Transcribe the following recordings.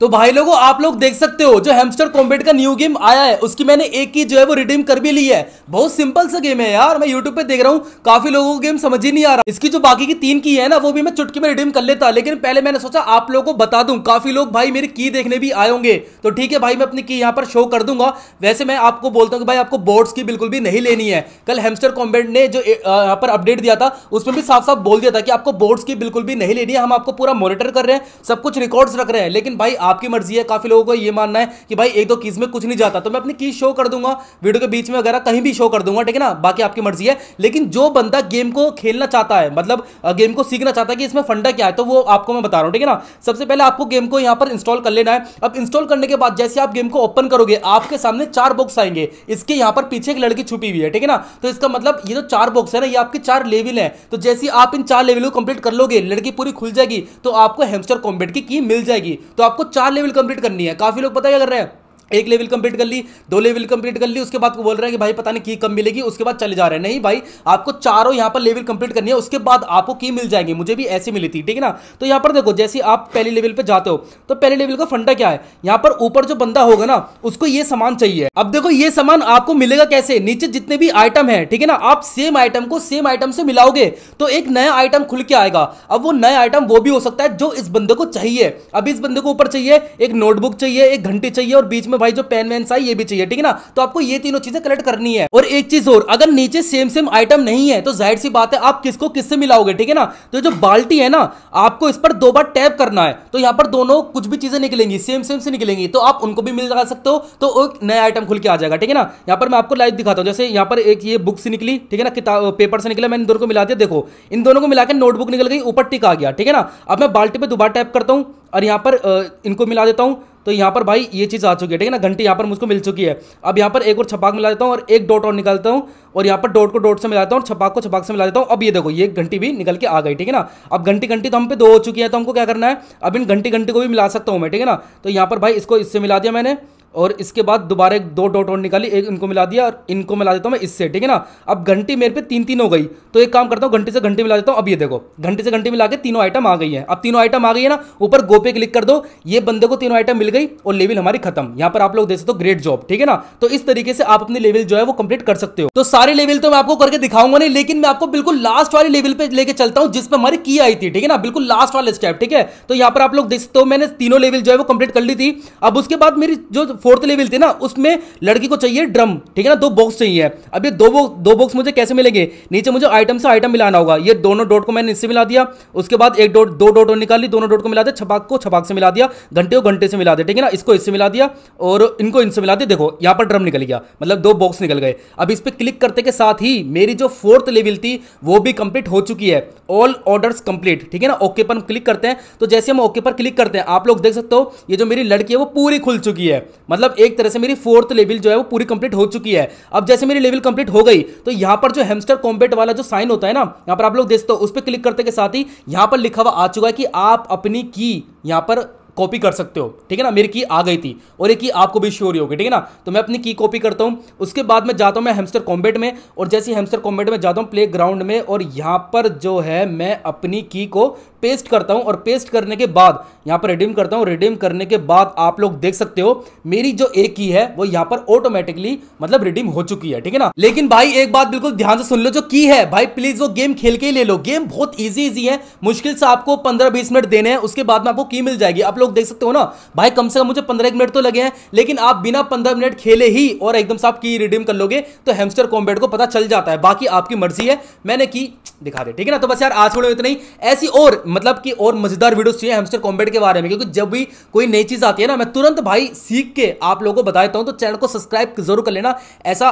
तो भाई लोगों आप लोग देख सकते हो जो हेमस्टर कॉम्बेट का न्यू गेम आया है उसकी मैंने एक की जो है वो रिडीम कर भी ली है बहुत सिंपल सा गेम है यार मैं यूट्यूब पे देख रहा हूँ काफी लोगों को गेम समझ ही नहीं आ रहा इसकी जो बाकी की तीन की है ना वो भी मैं चुटकी में रिडीम कर लेता लेकिन पहले मैंने सोचा आप लोगों को बता दू काफी लोग भाई मेरी की देखने भी आए होंगे तो ठीक है भाई मैं अपनी की यहाँ पर शो कर दूंगा वैसे मैं आपको बोलता हूँ कि भाई आपको बोर्ड्स की बिल्कुल भी नहीं लेनी है कल हेमस्टर कॉम्बेट ने जो यहाँ पर अपडेट दिया था उसमें भी साफ साफ बोल दिया था कि आपको बोर्ड्स की बिल्कुल भी नहीं लेनी है हम आपको पूरा मॉनिटर कर रहे हैं सब कुछ रिकॉर्ड्स रख रहे हैं लेकिन भाई आपकी मर्जी है काफ़ी लोगों को ये मानना है कि भाई एक दो कीज़ में कुछ नहीं जाता तो मैं अपनी कीज़ शो कर दूंगा वीडियो के बीच में वगैरह कहीं भी शो कर दूंगा ठीक है ना बाकी आपकी मर्जी है लेकिन जो बंदा गेम को खेलना चाहता है मतलब गेम को सीखना चाहता है कि इसमें फंडा क्या है तो वो आपको मैं बता रहा हूँ ठीक है ना सबसे पहले आपको गेम को यहाँ पर इंस्टॉल कर लेना है अब इंस्टॉल करने के बाद जैसे आप गेम को ओपन करोगे आपके सामने चार बॉक्स आएंगे इसके यहाँ पर पीछे एक लड़की छुपी हुई है ठीक है ना तो इसका मतलब ये जो चार बॉक्स है ना ये आपके चार लेवल है तो जैसे आप इन चार लेवल को कंप्लीट कर लोगे लड़की पूरी खुल जाएगी तो आपको हेमस्टर कॉम्बेट की की मिल जाएगी तो आपको चार लेवल कंप्लीट करनी है काफी लोग पता क्या कर रहे हैं एक लेवल कंप्लीट कर ली दो लेवल कंप्लीट कर ली उसके बाद को बोल रहे हैं कि भाई पता नहीं की कब मिलेगी उसके बाद चले जा रहे हैं नहीं भाई आपको चारों यहाँ पर लेवल कंप्लीट करनी है उसके बाद आपको की मिल जाएंगी मुझे भी ऐसी मिली थी ठीक है ना तो यहाँ पर देखो जैसे आप पहले लेवल पर जाते हो तो पहले लेवल का फंडा क्या है यहां पर ऊपर जो बंदा होगा ना उसको ये सामान चाहिए अब देखो ये सामान आपको मिलेगा कैसे नीचे जितने भी आइटम है ठीक है ना आप सेम आइटम को सेम आइटम से मिलाओगे तो एक नया आइटम खुल के आएगा अब वो नया आइटम वो भी हो सकता है जो इस बंदे को चाहिए अब इस बंदे को ऊपर चाहिए एक नोटबुक चाहिए एक घंटी चाहिए और बीच में में भाई जो पेन वेन सा ये भी चाहिए ठीक है ना तो आपको ये तीनों चीजें कलेक्ट करनी है और एक चीज और अगर नीचे सेम सेम आइटम नहीं है तो जाहिर सी बात है आप किसको किससे मिलाओगे ठीक है ना तो जो बाल्टी है ना आपको इस पर दो बार टैप करना है तो यहाँ पर दोनों कुछ भी चीजें निकलेंगी सेम सेम से निकलेंगी तो आप उनको भी मिल जा सकते हो तो एक नया आइटम खुल के आ जाएगा ठीक है ना यहाँ पर मैं आपको लाइव दिखाता हूँ जैसे यहाँ पर एक ये बुक से निकली ठीक है ना किताब पेपर से निकला मैंने दोनों को मिला दिया देखो इन दोनों को मिला के नोटबुक निकल गई ऊपर टिक आ गया ठीक है ना अब मैं बाल्टी पर दोबारा टैप करता हूँ और यहाँ पर इनको मिला देता हूँ तो यहाँ पर भाई ये चीज़ आ चुकी है ठीक है ना घंटी यहाँ पर मुझको मिल चुकी है अब यहाँ पर एक और छपाक मिला देता हूँ और एक डॉट और निकालता हूँ और यहाँ पर डॉट को डॉट से देता हूँ और छपाक को छपाक से मिला देता हूँ अब ये देखो ये घंटी भी निकल के आ गई ठीक है ना अब घंटी घंटी तो हम पे दो हो चुकी है तो हमको क्या करना है अब इन घंटी घंटी को भी मिला सकता हूँ मैं ठीक है ना तो यहाँ पर भाई इसको इससे मिला दिया मैंने और इसके बाद दोबारा एक दो डॉट और निकाली एक इनको मिला दिया और इनको मिला देता हूँ मैं इससे ठीक है ना अब घंटी मेरे पे तीन तीन हो गई तो एक काम करता हूँ घंटे से घंटे मिला देता हूँ अब ये देखो घंटे से घंटे मिला के तीनों आइटम आ गई है अब तीनों आइटम आ गई है ना ऊपर गो पे क्लिक कर दो ये बंदे को तीनों आइटम मिल गई और लेवल हमारी खत्म यहाँ पर आप लोग दे सकते हो ग्रेट जॉब ठीक है ना तो इस तरीके से आप अपनी लेवल जो है वो कंप्लीट कर सकते हो तो सारे लेवल तो मैं आपको करके दिखाऊंगा नहीं लेकिन मैं आपको बिल्कुल लास्ट वाले लेवल पे लेके चलता हूँ जिसमें हमारी की आई थी ठीक है ना बिल्कुल लास्ट वाले स्टेप ठीक है तो यहाँ पर आप लोग देख सकते हो मैंने तीनों लेवल जो है वो कंप्लीट कर ली थी अब उसके बाद मेरी जो फोर्थ लेवल थे ना उसमें लड़की को चाहिए ड्रम ठीक है ना दो बॉक्स चाहिए अब ये दो बॉक्स दो बॉक्स मुझे कैसे मिलेंगे नीचे मुझे आइटम से आइटम मिलाना होगा ये दोनों डॉट को मैंने इससे मिला दिया उसके बाद एक डॉट दो डॉट और निकाल ली दोनों डॉट को मिला दिया छपाक को छपाक से मिला दिया घंटे को घंटे से मिला दिया ठीक है ना इसको इससे मिला दिया और इनको इनसे मिला दिया देखो यहाँ पर ड्रम निकल गया मतलब दो बॉक्स निकल गए अब इस पर क्लिक करते के साथ ही मेरी जो फोर्थ लेवल थी वो भी कंप्लीट हो चुकी है ऑल ऑर्डर्स कंप्लीट ठीक है ना ओके पर हम क्लिक करते हैं तो जैसे हम ओके पर क्लिक करते हैं आप लोग देख सकते हो ये जो मेरी लड़की है वो पूरी खुल चुकी है मतलब एक तरह से मेरी फोर्थ लेवल जो है वो पूरी कंप्लीट हो चुकी है अब जैसे मेरी लेवल कंप्लीट हो गई तो यहां पर जो हेमस्टर कॉम्बेट वाला जो साइन होता है ना यहां पर आप लोग देखते हो उस पर क्लिक करते के साथ ही यहां पर लिखा हुआ आ चुका है कि आप अपनी की यहां पर कॉपी कर सकते हो ठीक है ना मेरी की आ गई थी और ये की आपको भी श्योर होगी ठीक है ना तो मैं अपनी की कॉपी करता हूँ उसके बाद मैं जाता हूँ मैं हेमस्टर कॉम्बेट में और जैसे हेमस्टर कॉम्बेट में जाता हूँ प्ले ग्राउंड में और यहाँ पर जो है मैं अपनी की को पेस्ट करता हूँ और पेस्ट करने के बाद यहाँ पर रिडीम करता हूँ रिडीम करने के बाद आप लोग देख सकते हो मेरी जो एक की है वो यहाँ पर ऑटोमेटिकली मतलब रिडीम हो चुकी है ठीक है ना लेकिन भाई एक बात बिल्कुल ध्यान से सुन लो जो की है भाई प्लीज वो गेम खेल के ही ले लो गेम बहुत ईजी ईजी है मुश्किल से आपको पंद्रह बीस मिनट देने हैं उसके बाद में आपको की मिल जाएगी आप लोग लोग देख सकते हो ना भाई कम से कम मुझे पंद्रह मिनट तो लगे हैं लेकिन आप बिना पंद्रह मिनट खेले ही और एकदम साफ की रिडीम कर लोगे तो हेमस्टर कॉम्बेट को पता चल जाता है बाकी आपकी मर्जी है मैंने की दिखा दे ठीक है ना तो बस यार आज वीडियो इतना ही ऐसी और मतलब कि और मजेदार वीडियोस चाहिए हेमस्टर कॉम्बेट के बारे में क्योंकि जब भी कोई नई चीज आती है ना मैं तुरंत भाई सीख के आप लोगों को बता देता हूं तो चैनल को सब्सक्राइब जरूर कर लेना ऐसा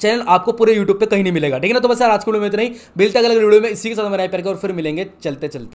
चैनल आपको पूरे यूट्यूब पे कहीं नहीं मिलेगा ठीक है ना तो बस यार आज के वीडियो में इतना ही बिल्कुल है अगले वीडियो में इसी के साथ मैं राय करके और फिर मिलेंगे चलते चलते